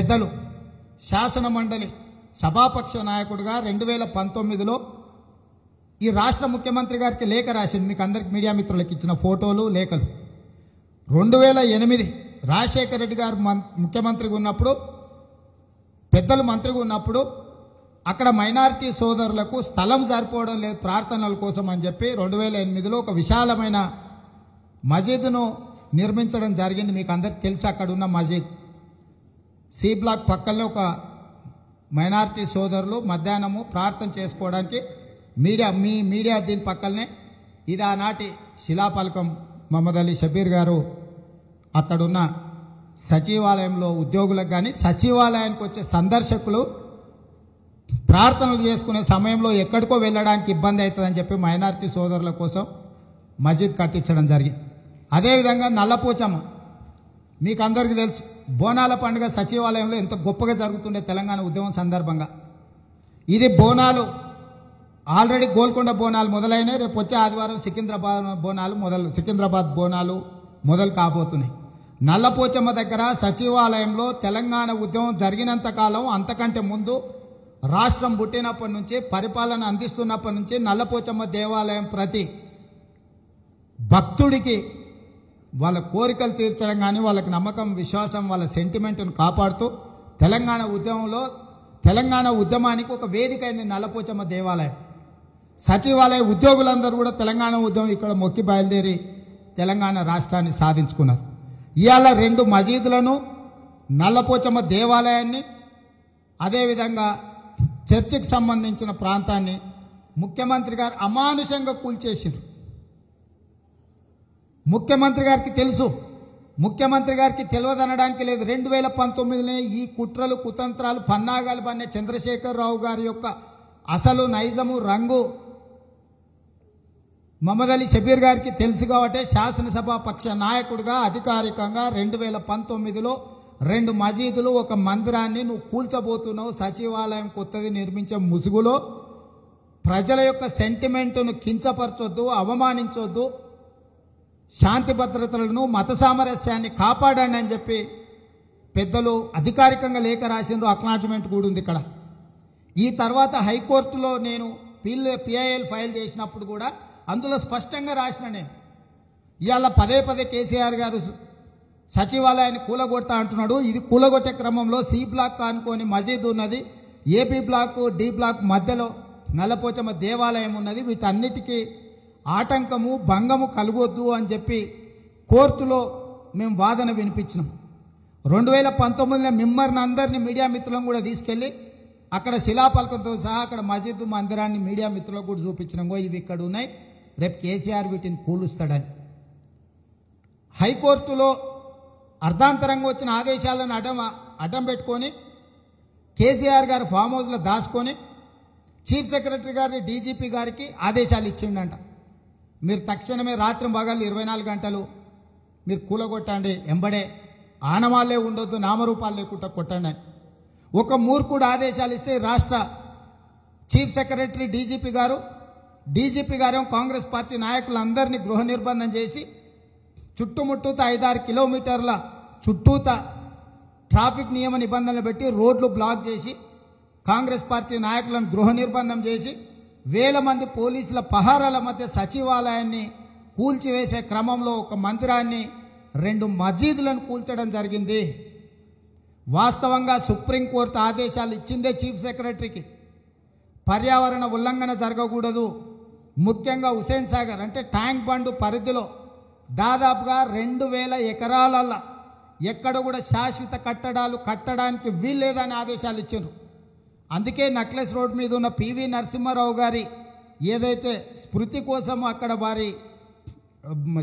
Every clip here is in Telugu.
పెద్దలు శాసన మండలి సభాపక్ష నాయకుడిగా రెండు వేల పంతొమ్మిదిలో ఈ రాష్ట్ర ముఖ్యమంత్రి గారికి లేఖ రాసింది మీకు అందరికి మీడియా మిత్రులకు ఇచ్చిన ఫోటోలు లేఖలు రెండు వేల ఎనిమిది రాజశేఖర రెడ్డి గారు ముఖ్యమంత్రిగా ఉన్నప్పుడు పెద్దలు మంత్రిగా ఉన్నప్పుడు అక్కడ మైనారిటీ సోదరులకు స్థలం సరిపోవడం లేదు ప్రార్థనల కోసం అని చెప్పి రెండు వేల ఎనిమిదిలో ఒక విశాలమైన మజీదును నిర్మించడం జరిగింది మీకు అందరికి తెలుసు అక్కడ ఉన్న మజీద్ సి బ్లాక్ పక్కనే ఒక మైనారిటీ సోదరులు మధ్యాహ్నము ప్రార్థన చేసుకోవడానికి మీడియా మీ మీడియా దీని పక్కనే ఇది ఆనాటి శిలాపలకం మహమ్మద్ అలీ షబీర్ గారు అక్కడున్న సచివాలయంలో ఉద్యోగులకు కానీ సచివాలయానికి వచ్చే సందర్శకులు ప్రార్థనలు చేసుకునే సమయంలో ఎక్కడికో వెళ్ళడానికి ఇబ్బంది అవుతుందని చెప్పి మైనారిటీ సోదరుల కోసం మస్జిద్ కట్టించడం జరిగింది అదేవిధంగా నల్లపోచమ్మ మీకు అందరికీ తెలుసు బోనాల పండుగ సచివాలయంలో ఎంత గొప్పగా జరుగుతుండే తెలంగాణ ఉద్యమం సందర్భంగా ఇది బోనాలు ఆల్రెడీ గోల్కొండ బోనాలు మొదలైనవి రేపు వచ్చే ఆదివారం సికింద్రాబాద్ బోనాలు మొదలు సికింద్రాబాద్ బోనాలు మొదలు కాబోతున్నాయి నల్లపోచమ్మ దగ్గర సచివాలయంలో తెలంగాణ ఉద్యమం జరిగినంత కాలం అంతకంటే ముందు రాష్ట్రం పుట్టినప్పటి నుంచి పరిపాలన అందిస్తున్నప్పటి నుంచి నల్లపోచమ్మ దేవాలయం ప్రతి భక్తుడికి వాళ్ళ కోరికలు తీర్చడం కానీ వాళ్ళకి నమ్మకం విశ్వాసం వాళ్ళ సెంటిమెంట్ను కాపాడుతూ తెలంగాణ ఉద్యమంలో తెలంగాణ ఉద్యమానికి ఒక వేదిక అయింది నల్లపోచమ్మ దేవాలయం సచివాలయ ఉద్యోగులందరూ కూడా తెలంగాణ ఉద్యమం ఇక్కడ మొక్కి బయలుదేరి తెలంగాణ రాష్ట్రాన్ని సాధించుకున్నారు ఇవాళ రెండు మసీదులను నల్లపోచమ్మ దేవాలయాన్ని అదేవిధంగా చర్చికి సంబంధించిన ప్రాంతాన్ని ముఖ్యమంత్రి గారు అమానుషంగా కూల్చేసారు ముఖ్యమంత్రి గారికి తెలుసు ముఖ్యమంత్రి గారికి తెలియదనడానికి లేదు రెండు వేల పంతొమ్మిదినే ఈ కుట్రలు కుతంత్రాలు పన్నాగాలు పన్నే చంద్రశేఖరరావు గారి యొక్క అసలు నైజము రంగు మహమ్మద్ అలీ షబీర్ గారికి తెలుసు కాబట్టి శాసనసభ పక్ష నాయకుడిగా అధికారికంగా రెండు వేల పంతొమ్మిదిలో రెండు మజీదులు ఒక మందిరాన్ని నువ్వు కూల్చబోతున్నావు సచివాలయం కొత్తది నిర్మించే ముసుగులో ప్రజల యొక్క సెంటిమెంట్ను కించపరచొద్దు అవమానించొద్దు శాంతి భద్రతలను మత సామరస్యాన్ని కాపాడండి అని చెప్పి పెద్దలు అధికారికంగా లేఖ రాసిండ్రు అక్నాలజ్మెంట్ కూడా ఉంది ఇక్కడ ఈ తర్వాత హైకోర్టులో నేను పిల్ పిఐఎల్ ఫైల్ చేసినప్పుడు కూడా అందులో స్పష్టంగా రాసిన నేను ఇవాళ పదే పదే కేసీఆర్ గారు సచివాలయాన్ని కూలగొడతా అంటున్నాడు ఇది కూలగొట్టే క్రమంలో సి బ్లాక్ అనుకోని మజీద్ ఉన్నది ఏపీ బ్లాక్ డి బ్లాక్ మధ్యలో నల్లపోచమ్మ దేవాలయం ఉన్నది వీటన్నిటికీ ఆటంకము భంగము కలగొద్దు అని చెప్పి కోర్టులో మేము వాదన వినిపించినాం రెండు వేల పంతొమ్మిదిలో మిమ్మల్ని అందరినీ మీడియా మిత్రులను కూడా తీసుకెళ్ళి అక్కడ శిలాపలకంతో సహా అక్కడ మస్జిద్ మందిరాన్ని మీడియా మిత్రులకు కూడా చూపించినాము ఇవి ఇక్కడ ఉన్నాయి రేపు కేసీఆర్ వీటిని కూలుస్తాడని హైకోర్టులో అర్ధాంతరంగా వచ్చిన ఆదేశాలను అడ్డం అడ్డం పెట్టుకొని కేసీఆర్ గారు ఫామ్ హౌస్లో దాచుకొని చీఫ్ సెక్రటరీ గారిని డీజీపీ గారికి ఆదేశాలు ఇచ్చిండంట మీరు తక్షణమే రాత్రి భాగాలు ఇరవై నాలుగు గంటలు మీరు కూల కొట్టండి ఎంబడే ఆనవాళ్ళే ఉండొద్దు నామరూపాలు లేకుండా కొట్టండి ఒక మూర్ఖుడు ఆదేశాలు ఇస్తే రాష్ట్ర చీఫ్ సెక్రటరీ డీజీపీ గారు డీజీపీ గారేమో కాంగ్రెస్ పార్టీ నాయకులందరినీ గృహ నిర్బంధం చేసి చుట్టుముట్టూత ఐదారు కిలోమీటర్ల చుట్టూత ట్రాఫిక్ నియమ నిబంధనలు పెట్టి రోడ్లు బ్లాక్ చేసి కాంగ్రెస్ పార్టీ నాయకులను గృహ నిర్బంధం చేసి వేల మంది పోలీసుల పహారాల మధ్య సచివాలయాన్ని కూల్చివేసే క్రమంలో ఒక మందిరాన్ని రెండు మసీదులను కూల్చడం జరిగింది వాస్తవంగా సుప్రీంకోర్టు ఆదేశాలు ఇచ్చిందే చీఫ్ సెక్రటరీకి పర్యావరణ ఉల్లంఘన జరగకూడదు ముఖ్యంగా హుసేన్ సాగర్ అంటే ట్యాంక్ బండ్ పరిధిలో దాదాపుగా రెండు వేల ఎకరాలల్లో ఎక్కడ కూడా శాశ్వత కట్టడాలు కట్టడానికి వీల్లేదని ఆదేశాలు ఇచ్చారు అందుకే నక్లెస్ రోడ్ మీద ఉన్న పివి నరసింహారావు గారి ఏదైతే స్మృతి కోసం అక్కడ వారి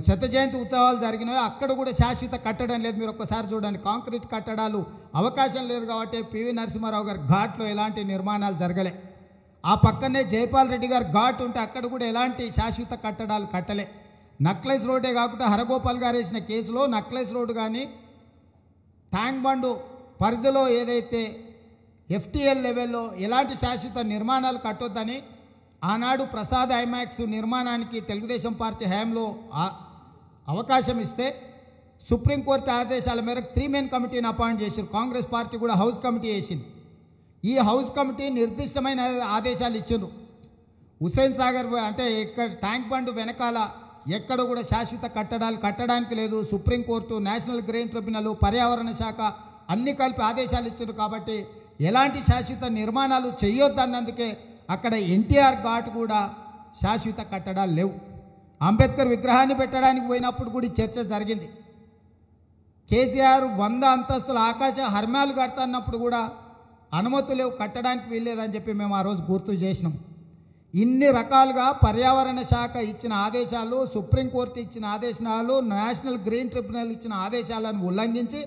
శత జయంతి ఉత్సవాలు జరిగినాయో అక్కడ కూడా శాశ్వత కట్టడం లేదు మీరు ఒక్కసారి చూడండి కాంక్రీట్ కట్టడాలు అవకాశం లేదు కాబట్టి పివి నరసింహారావు గారి ఘాట్లో ఎలాంటి నిర్మాణాలు జరగలే ఆ పక్కనే జైపాల్ రెడ్డి గారు ఘాట్ ఉంటే అక్కడ కూడా ఎలాంటి శాశ్వత కట్టడాలు కట్టలే నక్లెస్ రోడ్డే కాకుండా హరగోపాల్ గారు వేసిన కేసులో నక్లెస్ రోడ్డు కానీ ట్యాంక్ బండు పరిధిలో ఏదైతే ఎఫ్టీఎల్ లెవెల్లో ఎలాంటి శాశ్వత నిర్మాణాలు కట్టొద్దని ఆనాడు ప్రసాద్ ఐమాక్స్ నిర్మాణానికి తెలుగుదేశం పార్టీ హయాంలో అవకాశం ఇస్తే సుప్రీంకోర్టు ఆదేశాల మేరకు త్రీ మెయిన్ కమిటీని అపాయింట్ చేశారు కాంగ్రెస్ పార్టీ కూడా హౌస్ కమిటీ వేసింది ఈ హౌస్ కమిటీ నిర్దిష్టమైన ఆదేశాలు ఇచ్చారు హుసేన్ సాగర్ అంటే ఇక్కడ ట్యాంక్ బండ్ వెనకాల ఎక్కడ కూడా శాశ్వత కట్టడాలు కట్టడానికి లేదు సుప్రీంకోర్టు నేషనల్ గ్రీన్ ట్రిబ్యునల్ పర్యావరణ శాఖ అన్ని కలిపి ఆదేశాలు ఇచ్చారు కాబట్టి ఎలాంటి శాశ్వత నిర్మాణాలు చేయొద్దన్నందుకే అక్కడ ఎన్టీఆర్ ఘాట్ కూడా శాశ్వత కట్టడాలు లేవు అంబేద్కర్ విగ్రహాన్ని పెట్టడానికి పోయినప్పుడు కూడా చర్చ జరిగింది కేసీఆర్ వంద అంతస్తుల ఆకాశ హర్మాలు కడతన్నప్పుడు కూడా అనుమతులు లేవు కట్టడానికి వీల్లేదని చెప్పి మేము ఆ రోజు గుర్తు చేసినాం ఇన్ని రకాలుగా పర్యావరణ శాఖ ఇచ్చిన ఆదేశాలు సుప్రీంకోర్టు ఇచ్చిన ఆదేశాలు నేషనల్ గ్రీన్ ట్రిబ్యునల్ ఇచ్చిన ఆదేశాలను ఉల్లంఘించి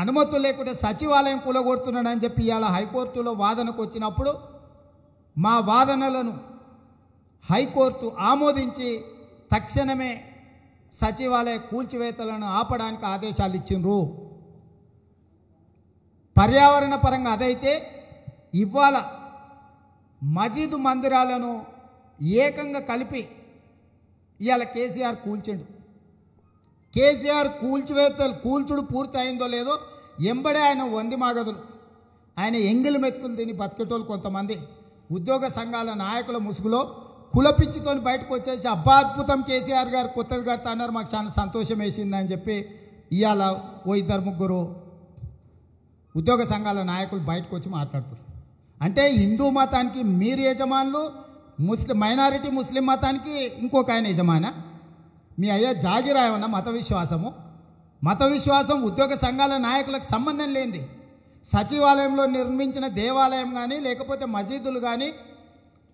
అనుమతులు లేకుండా సచివాలయం కూలగొడుతున్నాడని చెప్పి ఇవాళ హైకోర్టులో వాదనకు వచ్చినప్పుడు మా వాదనలను హైకోర్టు ఆమోదించి తక్షణమే సచివాలయ కూల్చివేతలను ఆపడానికి ఆదేశాలు ఇచ్చిండ్రు పర్యావరణ పరంగా అదైతే ఇవాళ మజీదు మందిరాలను ఏకంగా కలిపి ఇవాళ కేసీఆర్ కూల్చిండు కేసీఆర్ కూల్చివేత కూల్చుడు పూర్తి అయిందో లేదో ఎంబడే ఆయన వంది మాగదులు ఆయన ఎంగిలి మెత్తులు తిని బతికేటోళ్ళు కొంతమంది ఉద్యోగ సంఘాల నాయకుల ముసుగులో కులపిచ్చితో బయటకు వచ్చేసి అబ్బా అద్భుతం కేసీఆర్ గారు కొత్తది కడతా అన్నారు మాకు చాలా సంతోషం అని చెప్పి ఇవాళ ఓ ఇద్దరు ముగ్గురు ఉద్యోగ సంఘాల నాయకులు బయటకు వచ్చి మాట్లాడుతారు అంటే హిందూ మతానికి మీరు యజమానులు ముస్లిం మైనారిటీ ముస్లిం మతానికి ఇంకొక ఆయన యజమానా మీ అయ్యా జాగిరాయమన్న మత విశ్వాసము మత విశ్వాసం ఉద్యోగ సంఘాల నాయకులకు సంబంధం లేనిది సచివాలయంలో నిర్మించిన దేవాలయం కానీ లేకపోతే మసీదులు కానీ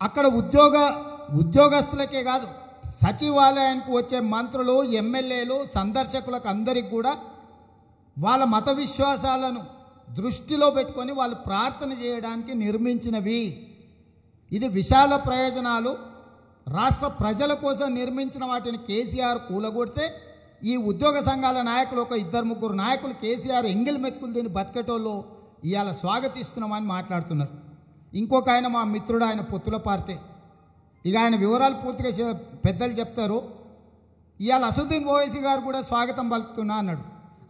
అక్కడ ఉద్యోగ ఉద్యోగస్తులకే కాదు సచివాలయానికి వచ్చే మంత్రులు ఎమ్మెల్యేలు సందర్శకులకు అందరికి కూడా వాళ్ళ మత విశ్వాసాలను దృష్టిలో పెట్టుకొని వాళ్ళు ప్రార్థన చేయడానికి నిర్మించినవి ఇది విశాల ప్రయోజనాలు రాష్ట్ర ప్రజల కోసం నిర్మించిన వాటిని కేసీఆర్ కూలగొడితే ఈ ఉద్యోగ సంఘాల నాయకులు ఒక ఇద్దరు ముగ్గురు నాయకులు కేసీఆర్ ఎంగిల్ మెత్తుకులు దీన్ని బతికేటోళ్ళు ఇవాళ స్వాగతిస్తున్నామని మాట్లాడుతున్నారు ఇంకొక ఆయన మా మిత్రుడు ఆయన పొత్తుల పార్టీ ఇక ఆయన వివరాలు పూర్తిగా పెద్దలు చెప్తారు ఇవాళ అసదుద్దీన్ ఓవైసీ గారు కూడా స్వాగతం పలుకుతున్నా అన్నాడు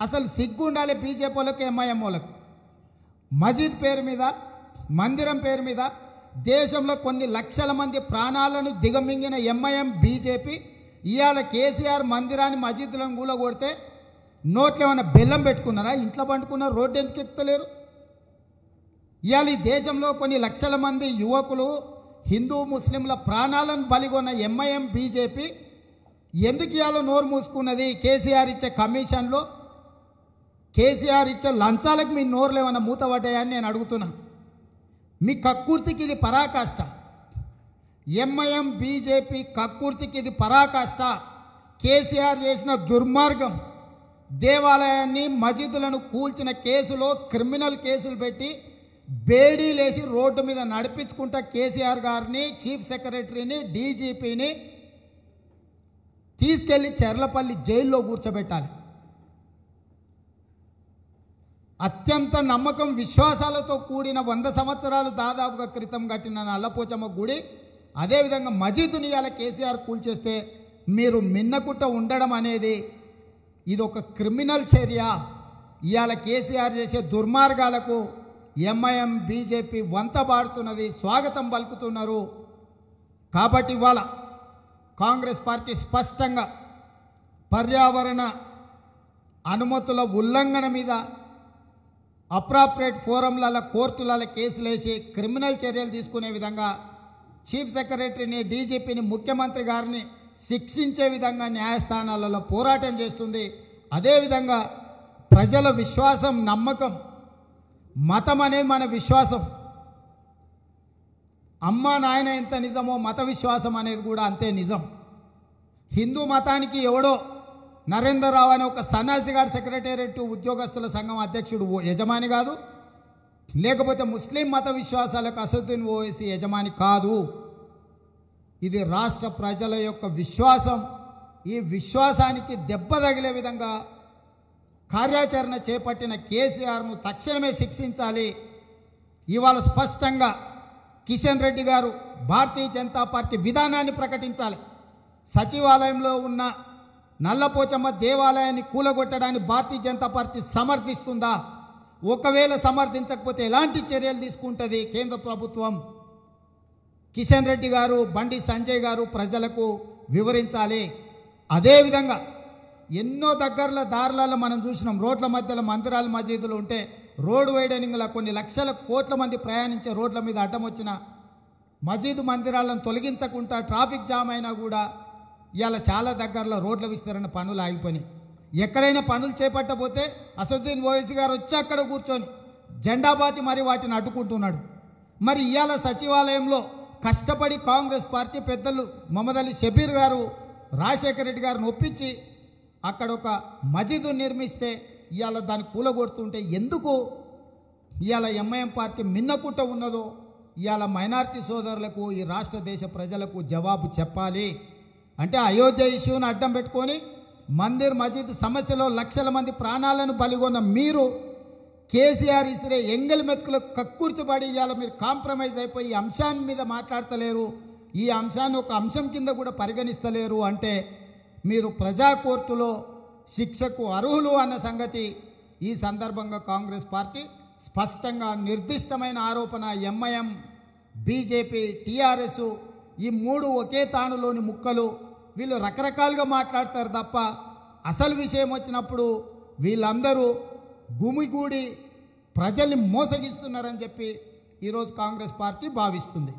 అసలు సిగ్గు ఉండాలి బీజేపీ వాళ్ళకి ఎంఐఎం వాళ్ళకు మజీద్ పేరు మీద మందిరం పేరు మీద దేశంలో కొన్ని లక్షల మంది ప్రాణాలను దిగమింగిన ఎంఐఎం బీజేపీ ఇవాళ కేసీఆర్ మందిరాన్ని మసీదులను కొడితే నోట్లు ఏమైనా బెల్లం పెట్టుకున్నారా ఇంట్లో పండుకున్నారు రోడ్డు ఎందుకు ఎక్కుతలేరు ఇవాళ ఈ దేశంలో కొన్ని లక్షల మంది యువకులు హిందూ ముస్లింల ప్రాణాలను బలిగొన్న ఎంఐఎం బీజేపీ ఎందుకు ఇవాళ నోరు మూసుకున్నది కేసీఆర్ ఇచ్చే కమిషన్లో కేసీఆర్ ఇచ్చే లంచాలకు మీ నోరులు ఏమైనా మూతబడ్డాయని నేను అడుగుతున్నాను మీ కక్కుర్తికి ఇది పరాకాష్ట ఎంఐఎం బీజేపీ కక్కుర్తికి ఇది పరాకాష్ట కేసీఆర్ చేసిన దుర్మార్గం దేవాలయాన్ని మసీదులను కూల్చిన కేసులో క్రిమినల్ కేసులు పెట్టి బేడీలేసి రోడ్డు మీద నడిపించుకుంటా కేసీఆర్ గారిని చీఫ్ సెక్రటరీని డీజీపీని తీసుకెళ్ళి చెర్లపల్లి జైల్లో కూర్చోబెట్టాలి అత్యంత నమ్మకం విశ్వాసాలతో కూడిన వంద సంవత్సరాలు దాదాపుగా క్రితం కట్టిన నల్లపోచమ్మ గుడి అదేవిధంగా మజీదుని ఇలా కేసీఆర్ కూల్చేస్తే మీరు మిన్నకుట్ట ఉండడం అనేది ఇది ఒక క్రిమినల్ చర్య ఇవాళ కేసీఆర్ చేసే దుర్మార్గాలకు ఎంఐఎం బీజేపీ వంత బాడుతున్నది స్వాగతం పలుకుతున్నారు కాబట్టి ఇవాళ కాంగ్రెస్ పార్టీ స్పష్టంగా పర్యావరణ అనుమతుల ఉల్లంఘన మీద అప్రాపరేట్ ఫోరంలలో కోర్టులలో కేసులేసి క్రిమినల్ చర్యలు తీసుకునే విధంగా చీఫ్ సెక్రటరీని డీజీపీని ముఖ్యమంత్రి గారిని శిక్షించే విధంగా న్యాయస్థానాలలో పోరాటం చేస్తుంది అదేవిధంగా ప్రజల విశ్వాసం నమ్మకం మతం అనేది మన విశ్వాసం అమ్మ నాయన ఎంత నిజమో మత విశ్వాసం అనేది కూడా అంతే నిజం హిందూ మతానికి ఎవడో నరేందర్ రావు అనే ఒక గారు సెక్రటేరియట్ ఉద్యోగస్తుల సంఘం అధ్యక్షుడు యజమాని కాదు లేకపోతే ముస్లిం మత విశ్వాసాలకు అసదుద్దీన్ ఓవైసీ యజమాని కాదు ఇది రాష్ట్ర ప్రజల యొక్క విశ్వాసం ఈ విశ్వాసానికి దెబ్బ తగిలే విధంగా కార్యాచరణ చేపట్టిన కేసీఆర్ను తక్షణమే శిక్షించాలి ఇవాళ స్పష్టంగా కిషన్ రెడ్డి గారు భారతీయ జనతా పార్టీ విధానాన్ని ప్రకటించాలి సచివాలయంలో ఉన్న నల్లపోచమ్మ దేవాలయాన్ని కూలగొట్టడాన్ని భారతీయ జనతా పార్టీ సమర్థిస్తుందా ఒకవేళ సమర్థించకపోతే ఎలాంటి చర్యలు తీసుకుంటుంది కేంద్ర ప్రభుత్వం కిషన్ రెడ్డి గారు బండి సంజయ్ గారు ప్రజలకు వివరించాలి అదేవిధంగా ఎన్నో దగ్గరల దారులలో మనం చూసినాం రోడ్ల మధ్యలో మందిరాలు మసీదులు ఉంటే రోడ్ వైడనింగ్లో కొన్ని లక్షల కోట్ల మంది ప్రయాణించే రోడ్ల మీద అడ్డం వచ్చిన మసీదు మందిరాలను తొలగించకుండా ట్రాఫిక్ జామ్ అయినా కూడా ఇవాళ చాలా దగ్గరలో రోడ్ల విస్తరణ పనులు ఆగిపోయినాయి ఎక్కడైనా పనులు చేపట్టబోతే అసదుద్దీన్ ఓవైసీ గారు వచ్చి అక్కడ కూర్చొని జెండాబాతి మరి వాటిని అడ్డుకుంటున్నాడు మరి ఇవాళ సచివాలయంలో కష్టపడి కాంగ్రెస్ పార్టీ పెద్దలు మహమ్మద్ అలీ షబీర్ గారు రాజశేఖర రెడ్డి గారిని ఒప్పించి అక్కడ ఒక మజీదు నిర్మిస్తే ఇవాళ దాన్ని కూలగొడుతుంటే ఎందుకు ఇవాళ ఎంఐఎం పార్టీ మిన్నకుట ఉన్నదో ఇవాళ మైనార్టీ సోదరులకు ఈ రాష్ట్ర దేశ ప్రజలకు జవాబు చెప్పాలి అంటే అయోధ్య ఇష్యూని అడ్డం పెట్టుకొని మందిర్ మజీద్ సమస్యలో లక్షల మంది ప్రాణాలను బలిగొన్న మీరు కేసీఆర్ ఇసిరే ఎంగిల్ మెతుకులు పడి ఇవాళ మీరు కాంప్రమైజ్ అయిపోయి ఈ అంశాన్ని మీద మాట్లాడతలేరు ఈ అంశాన్ని ఒక అంశం కింద కూడా పరిగణిస్తలేరు అంటే మీరు ప్రజా కోర్టులో శిక్షకు అర్హులు అన్న సంగతి ఈ సందర్భంగా కాంగ్రెస్ పార్టీ స్పష్టంగా నిర్దిష్టమైన ఆరోపణ ఎంఐఎం బీజేపీ టీఆర్ఎస్ ఈ మూడు ఒకే తానులోని ముక్కలు వీళ్ళు రకరకాలుగా మాట్లాడతారు తప్ప అసలు విషయం వచ్చినప్పుడు వీళ్ళందరూ గుమిగూడి ప్రజల్ని మోసగిస్తున్నారని చెప్పి ఈరోజు కాంగ్రెస్ పార్టీ భావిస్తుంది